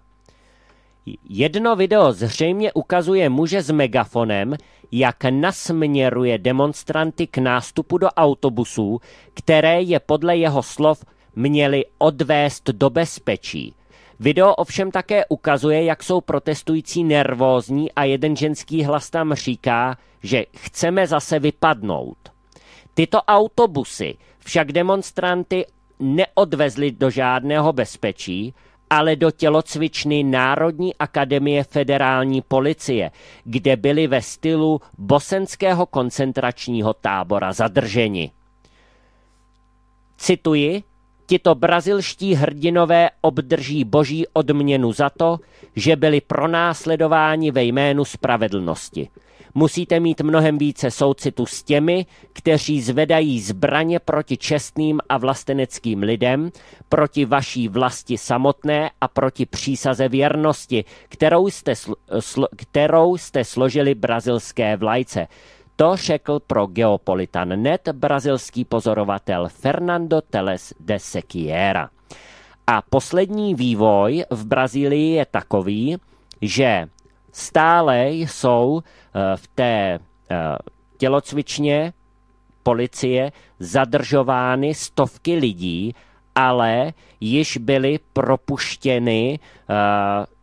Jedno video zřejmě ukazuje muže s megafonem, jak nasměruje demonstranty k nástupu do autobusů, které je podle jeho slov měli odvést do bezpečí. Video ovšem také ukazuje, jak jsou protestující nervózní a jeden ženský hlas tam říká, že chceme zase vypadnout. Tyto autobusy však demonstranty neodvezly do žádného bezpečí, ale do tělocvičny Národní akademie federální policie, kde byli ve stylu bosenského koncentračního tábora zadrženi. Cituji, tito brazilští hrdinové obdrží boží odměnu za to, že byli pronásledováni ve jménu spravedlnosti – musíte mít mnohem více soucitu s těmi, kteří zvedají zbraně proti čestným a vlasteneckým lidem, proti vaší vlasti samotné a proti přísaze věrnosti, kterou jste, slo- kterou jste složili brazilské vlajce. To řekl pro Geopolitan net brazilský pozorovatel Fernando Teles de Sequiera. A poslední vývoj v Brazílii je takový, že stále jsou eh, v té eh, tělocvičně policie zadržovány stovky lidí, ale již byly propuštěny eh,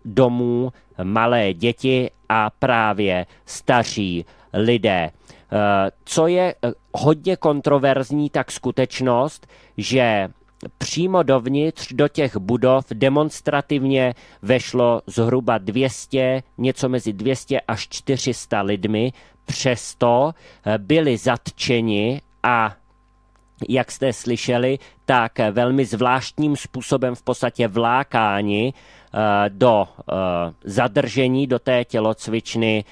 domů malé děti a právě staří lidé. Co je hodně kontroverzní, tak skutečnost, že přímo dovnitř do těch budov demonstrativně vešlo zhruba 200, něco mezi 200 až 400 lidmi, přesto eh, byli zatčeni a jak jste slyšeli, tak velmi zvláštním způsobem v podstatě vlákání eh, do eh, zadržení do té tělocvičny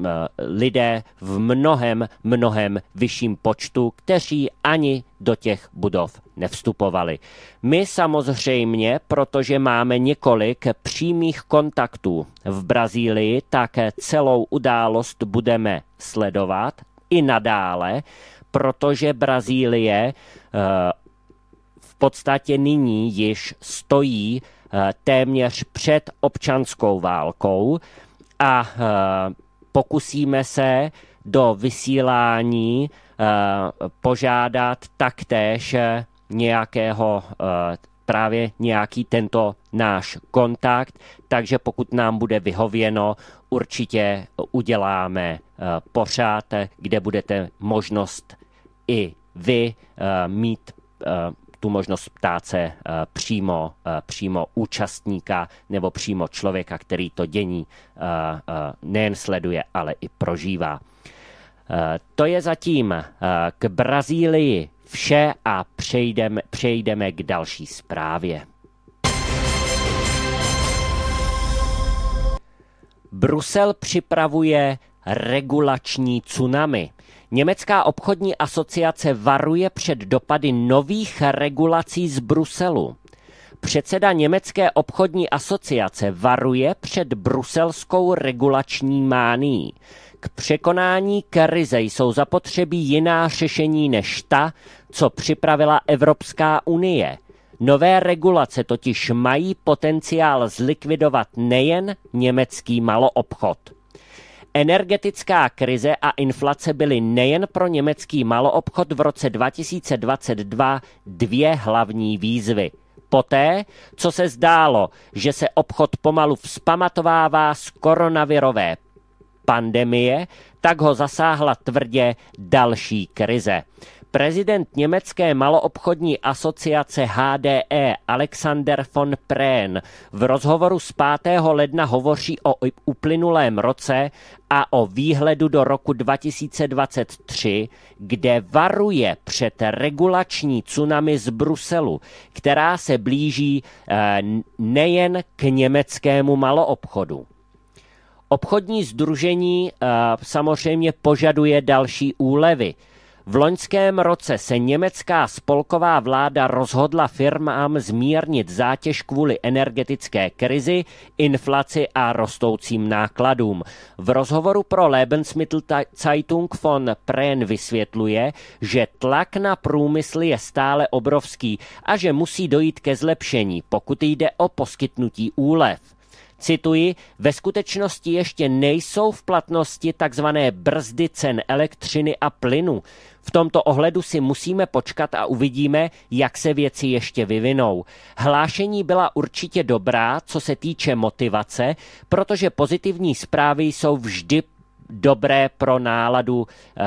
Eh, lidé v mnohem, mnohem vyšším počtu, kteří ani do těch budov nevstupovali. My samozřejmě, protože máme několik přímých kontaktů v Brazílii, tak celou událost budeme sledovat i nadále, protože Brazílie eh, v podstatě nyní již stojí eh, téměř před občanskou válkou a pokusíme se do vysílání eh, požádat taktéž eh, nějakého eh, právě nějaký tento náš kontakt, takže pokud nám bude vyhověno, určitě uděláme pořád, kde budete možnost i vy mít tu možnost ptát se eh, přímo, eh, přímo účastníka nebo přímo člověka, který to dění eh, nejen sleduje, ale i prožívá. To je zatím k Brazílii vše a přejdeme, přejdeme k další zprávě. Brusel připravuje regulační tsunami – Německá obchodní asociace varuje před dopady nových regulací z Bruselu. Předseda Německé obchodní asociace varuje před bruselskou regulační mání. K překonání krize jsou zapotřebí jiná řešení než ta, co připravila Evropská unie. Nové regulace totiž mají potenciál zlikvidovat nejen německý maloobchod. Energetická krize a inflace byly nejen pro německý maloobchod v roce 2022 dvě hlavní výzvy. Poté, co se zdálo, že se obchod pomalu vzpamatovává z koronavirové pandemie, tak ho zasáhla tvrdě další krize. Prezident německé maloobchodní asociace HDE Alexander von Prehn v rozhovoru z 5. ledna hovoří o uplynulém roce a o výhledu do roku 2023, kde varuje před regulační tsunami z Bruselu, která se blíží eh, nejen k německému maloobchodu. Obchodní združení eh, samozřejmě požaduje další úlevy – v loňském roce se německá spolková vláda rozhodla firmám zmírnit zátěž kvůli energetické krizi, inflaci a rostoucím nákladům. V rozhovoru pro Lebensmittel Zeitung von Prehn vysvětluje, že tlak na průmysl je stále obrovský a že musí dojít ke zlepšení, pokud jde o poskytnutí úlev. Cituji, ve skutečnosti ještě nejsou v platnosti takzvané brzdy cen elektřiny a plynu. V tomto ohledu si musíme počkat a uvidíme, jak se věci ještě vyvinou. Hlášení byla určitě dobrá, co se týče motivace, protože pozitivní zprávy jsou vždy dobré pro náladu eh,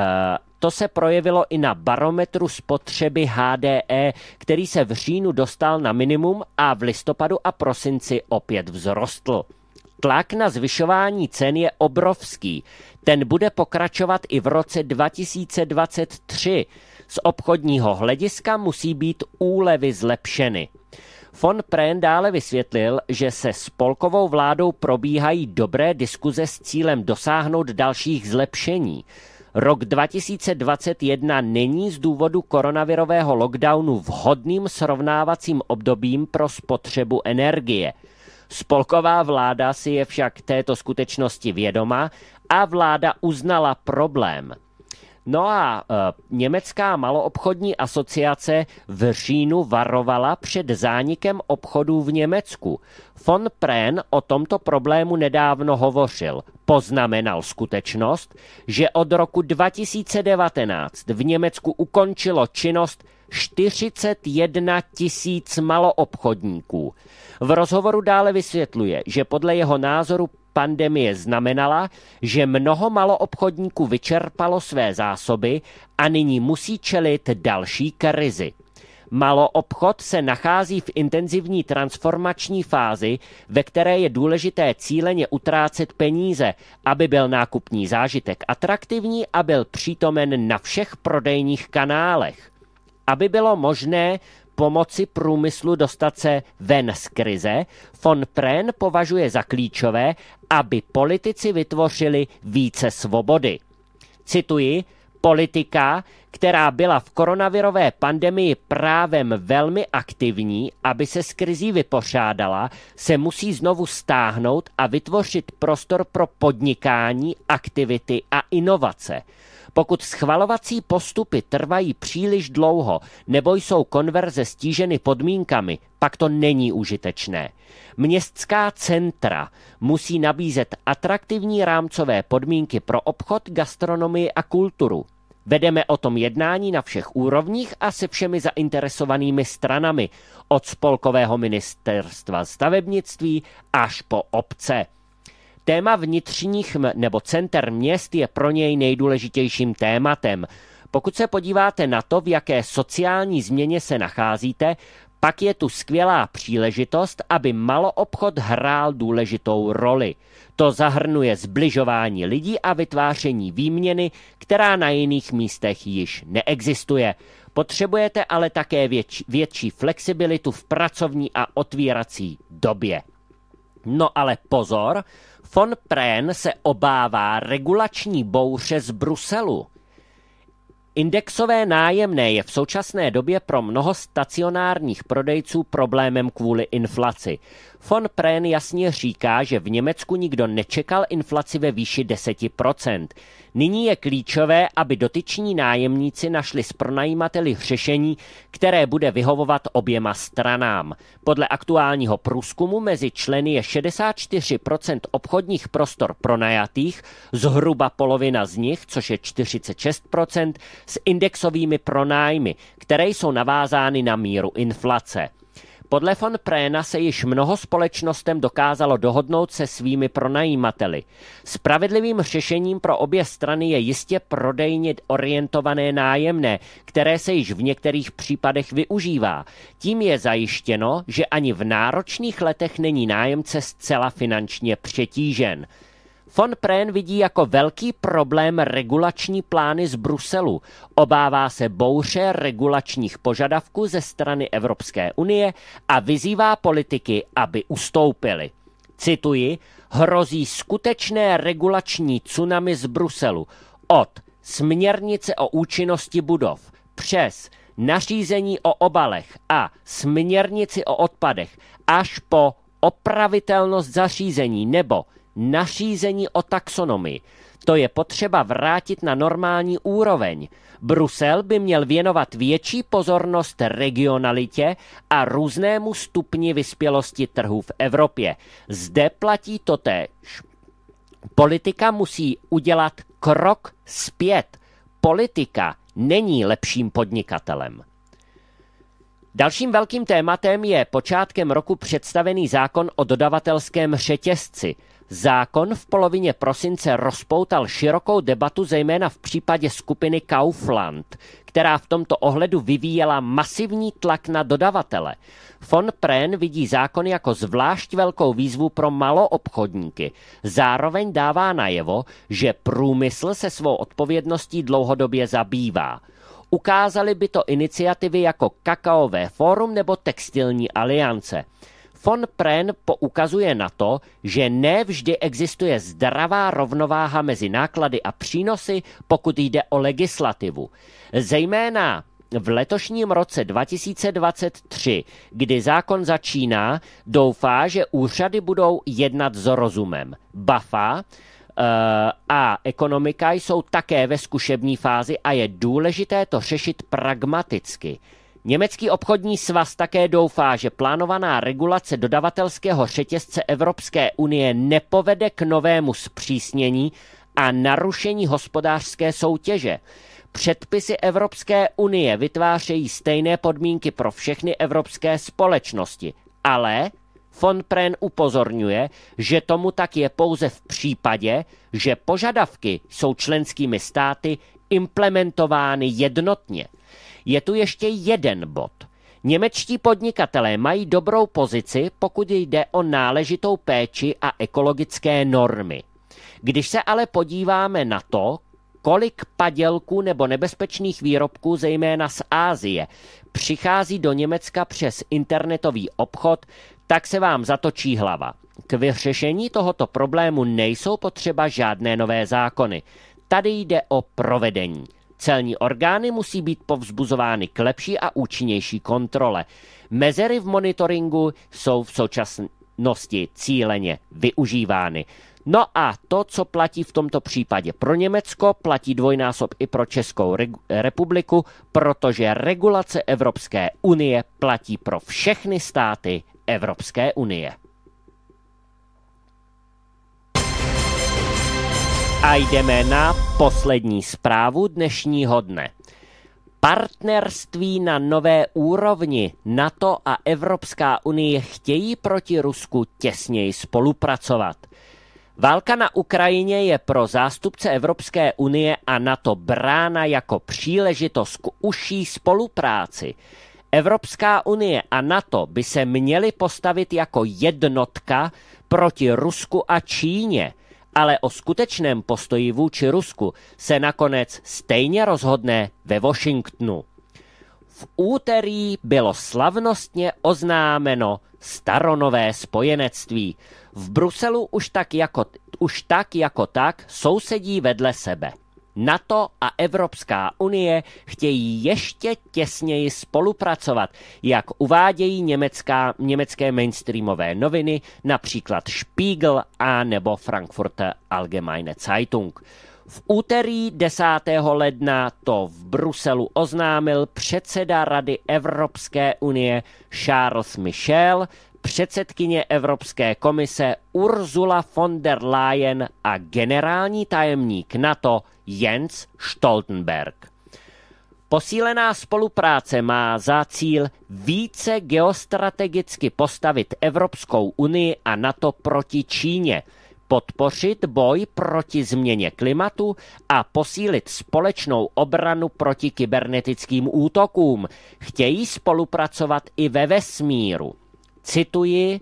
to se projevilo i na barometru spotřeby HDE, který se v říjnu dostal na minimum a v listopadu a prosinci opět vzrostl. Tlak na zvyšování cen je obrovský. Ten bude pokračovat i v roce 2023. Z obchodního hlediska musí být úlevy zlepšeny. Von Prehn dále vysvětlil, že se spolkovou vládou probíhají dobré diskuze s cílem dosáhnout dalších zlepšení. Rok 2021 není z důvodu koronavirového lockdownu vhodným srovnávacím obdobím pro spotřebu energie. Spolková vláda si je však této skutečnosti vědoma a vláda uznala problém. No a e, Německá maloobchodní asociace v říjnu varovala před zánikem obchodů v Německu. Von Prehn o tomto problému nedávno hovořil. Poznamenal skutečnost, že od roku 2019 v Německu ukončilo činnost 41 tisíc maloobchodníků. V rozhovoru dále vysvětluje, že podle jeho názoru Pandemie znamenala, že mnoho maloobchodníků vyčerpalo své zásoby a nyní musí čelit další krizi. Maloobchod se nachází v intenzivní transformační fázi, ve které je důležité cíleně utrácet peníze, aby byl nákupní zážitek atraktivní a byl přítomen na všech prodejních kanálech. Aby bylo možné pomoci průmyslu dostat se ven z krize, von Pren považuje za klíčové, aby politici vytvořili více svobody. Cituji, politika, která byla v koronavirové pandemii právem velmi aktivní, aby se z krizí vypořádala, se musí znovu stáhnout a vytvořit prostor pro podnikání, aktivity a inovace – pokud schvalovací postupy trvají příliš dlouho nebo jsou konverze stíženy podmínkami, pak to není užitečné. Městská centra musí nabízet atraktivní rámcové podmínky pro obchod, gastronomii a kulturu. Vedeme o tom jednání na všech úrovních a se všemi zainteresovanými stranami, od spolkového ministerstva stavebnictví až po obce. Téma vnitřních nebo center měst je pro něj nejdůležitějším tématem. Pokud se podíváte na to, v jaké sociální změně se nacházíte, pak je tu skvělá příležitost, aby maloobchod hrál důležitou roli. To zahrnuje zbližování lidí a vytváření výměny, která na jiných místech již neexistuje. Potřebujete ale také větši, větší flexibilitu v pracovní a otvírací době. No ale pozor, von Prén se obává regulační bouře z Bruselu. Indexové nájemné je v současné době pro mnoho stacionárních prodejců problémem kvůli inflaci. Von Prén jasně říká, že v Německu nikdo nečekal inflaci ve výši 10%. Nyní je klíčové, aby dotyční nájemníci našli s pronajímateli řešení, které bude vyhovovat oběma stranám. Podle aktuálního průzkumu mezi členy je 64% obchodních prostor pronajatých, zhruba polovina z nich, což je 46%, s indexovými pronájmy, které jsou navázány na míru inflace. Podle von Préna se již mnoho společnostem dokázalo dohodnout se svými pronajímateli. Spravedlivým řešením pro obě strany je jistě prodejně orientované nájemné, které se již v některých případech využívá. Tím je zajištěno, že ani v náročných letech není nájemce zcela finančně přetížen. Von Prén vidí jako velký problém regulační plány z Bruselu. Obává se bouře regulačních požadavků ze strany Evropské unie a vyzývá politiky, aby ustoupili. Cituji, hrozí skutečné regulační tsunami z Bruselu od směrnice o účinnosti budov přes nařízení o obalech a směrnici o odpadech až po opravitelnost zařízení nebo nařízení o taxonomii. To je potřeba vrátit na normální úroveň. Brusel by měl věnovat větší pozornost regionalitě a různému stupni vyspělosti trhu v Evropě. Zde platí též. Politika musí udělat krok zpět. Politika není lepším podnikatelem. Dalším velkým tématem je počátkem roku představený zákon o dodavatelském řetězci – Zákon v polovině prosince rozpoutal širokou debatu zejména v případě skupiny Kaufland, která v tomto ohledu vyvíjela masivní tlak na dodavatele. Von Pren vidí zákon jako zvlášť velkou výzvu pro maloobchodníky. Zároveň dává najevo, že průmysl se svou odpovědností dlouhodobě zabývá. Ukázali by to iniciativy jako Kakaové fórum nebo Textilní aliance. Von Pren poukazuje na to, že ne vždy existuje zdravá rovnováha mezi náklady a přínosy, pokud jde o legislativu. Zejména v letošním roce 2023, kdy zákon začíná, doufá, že úřady budou jednat s rozumem. Bafa eh, a ekonomika jsou také ve zkušební fázi a je důležité to řešit pragmaticky. Německý obchodní svaz také doufá, že plánovaná regulace dodavatelského řetězce Evropské unie nepovede k novému zpřísnění a narušení hospodářské soutěže. Předpisy Evropské unie vytvářejí stejné podmínky pro všechny evropské společnosti, ale Von Pren upozorňuje, že tomu tak je pouze v případě, že požadavky jsou členskými státy implementovány jednotně. Je tu ještě jeden bod. Němečtí podnikatelé mají dobrou pozici, pokud jde o náležitou péči a ekologické normy. Když se ale podíváme na to, kolik padělků nebo nebezpečných výrobků, zejména z Ázie, přichází do Německa přes internetový obchod, tak se vám zatočí hlava. K vyřešení tohoto problému nejsou potřeba žádné nové zákony. Tady jde o provedení. Celní orgány musí být povzbuzovány k lepší a účinnější kontrole. Mezery v monitoringu jsou v současnosti cíleně využívány. No a to, co platí v tomto případě pro Německo, platí dvojnásob i pro Českou republiku, protože regulace Evropské unie platí pro všechny státy Evropské unie. a jdeme na poslední zprávu dnešního dne. Partnerství na nové úrovni NATO a Evropská unie chtějí proti Rusku těsněji spolupracovat. Válka na Ukrajině je pro zástupce Evropské unie a NATO brána jako příležitost k užší spolupráci. Evropská unie a NATO by se měly postavit jako jednotka proti Rusku a Číně ale o skutečném postoji vůči Rusku se nakonec stejně rozhodne ve Washingtonu. V úterý bylo slavnostně oznámeno staronové spojenectví. V Bruselu už tak jako, už tak, jako tak sousedí vedle sebe. NATO a Evropská unie chtějí ještě těsněji spolupracovat, jak uvádějí německá, německé mainstreamové noviny, například Spiegel a nebo Frankfurter Allgemeine Zeitung. V úterý 10. ledna to v Bruselu oznámil předseda Rady Evropské unie Charles Michel, předsedkyně Evropské komise Ursula von der Leyen a generální tajemník NATO Jens Stoltenberg. Posílená spolupráce má za cíl více geostrategicky postavit Evropskou unii a NATO proti Číně, podpořit boj proti změně klimatu a posílit společnou obranu proti kybernetickým útokům. Chtějí spolupracovat i ve vesmíru. Cituji eh,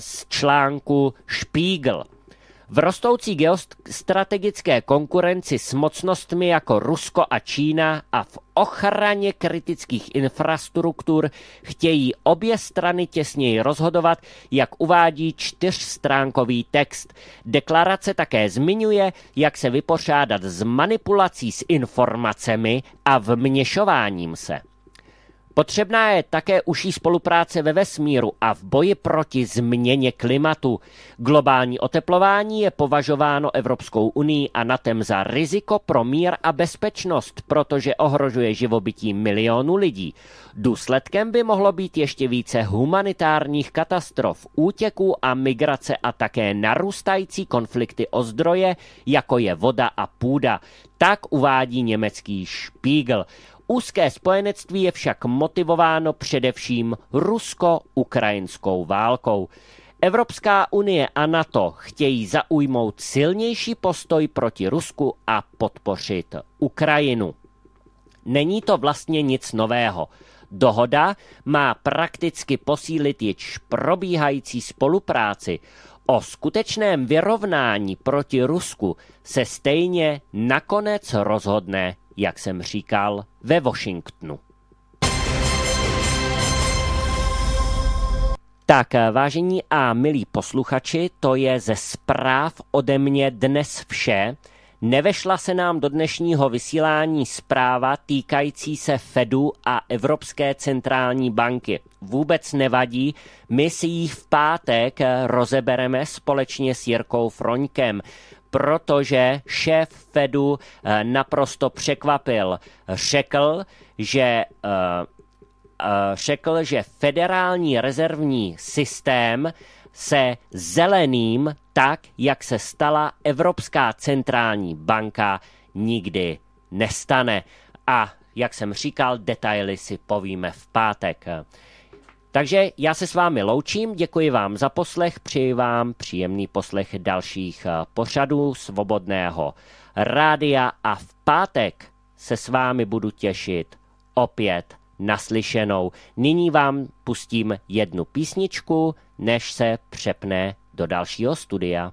z článku Spiegel. V rostoucí geostrategické konkurenci s mocnostmi jako Rusko a Čína a v ochraně kritických infrastruktur chtějí obě strany těsněji rozhodovat, jak uvádí čtyřstránkový text. Deklarace také zmiňuje, jak se vypořádat s manipulací s informacemi a vměšováním se. Potřebná je také užší spolupráce ve vesmíru a v boji proti změně klimatu. Globální oteplování je považováno Evropskou unii a NATEM za riziko pro mír a bezpečnost, protože ohrožuje živobytí milionů lidí. Důsledkem by mohlo být ještě více humanitárních katastrof, útěků a migrace a také narůstající konflikty o zdroje, jako je voda a půda. Tak uvádí německý Spiegel. Úzké spojenectví je však motivováno především rusko-ukrajinskou válkou. Evropská unie a NATO chtějí zaujmout silnější postoj proti Rusku a podpořit Ukrajinu. Není to vlastně nic nového. Dohoda má prakticky posílit již probíhající spolupráci. O skutečném vyrovnání proti Rusku se stejně nakonec rozhodne jak jsem říkal, ve Washingtonu. Tak, vážení a milí posluchači, to je ze zpráv ode mě dnes vše. Nevešla se nám do dnešního vysílání zpráva týkající se Fedu a Evropské centrální banky. Vůbec nevadí, my si ji v pátek rozebereme společně s Jirkou Froňkem protože šéf Fedu eh, naprosto překvapil. Řekl, že eh, eh, řekl, že federální rezervní systém se zeleným tak, jak se stala Evropská centrální banka, nikdy nestane. A jak jsem říkal, detaily si povíme v pátek. Takže já se s vámi loučím, děkuji vám za poslech, přeji vám příjemný poslech dalších eh, pořadů Svobodného rádia a v pátek se s vámi budu těšit opět naslyšenou. Nyní vám pustím jednu písničku, než se přepne do dalšího studia.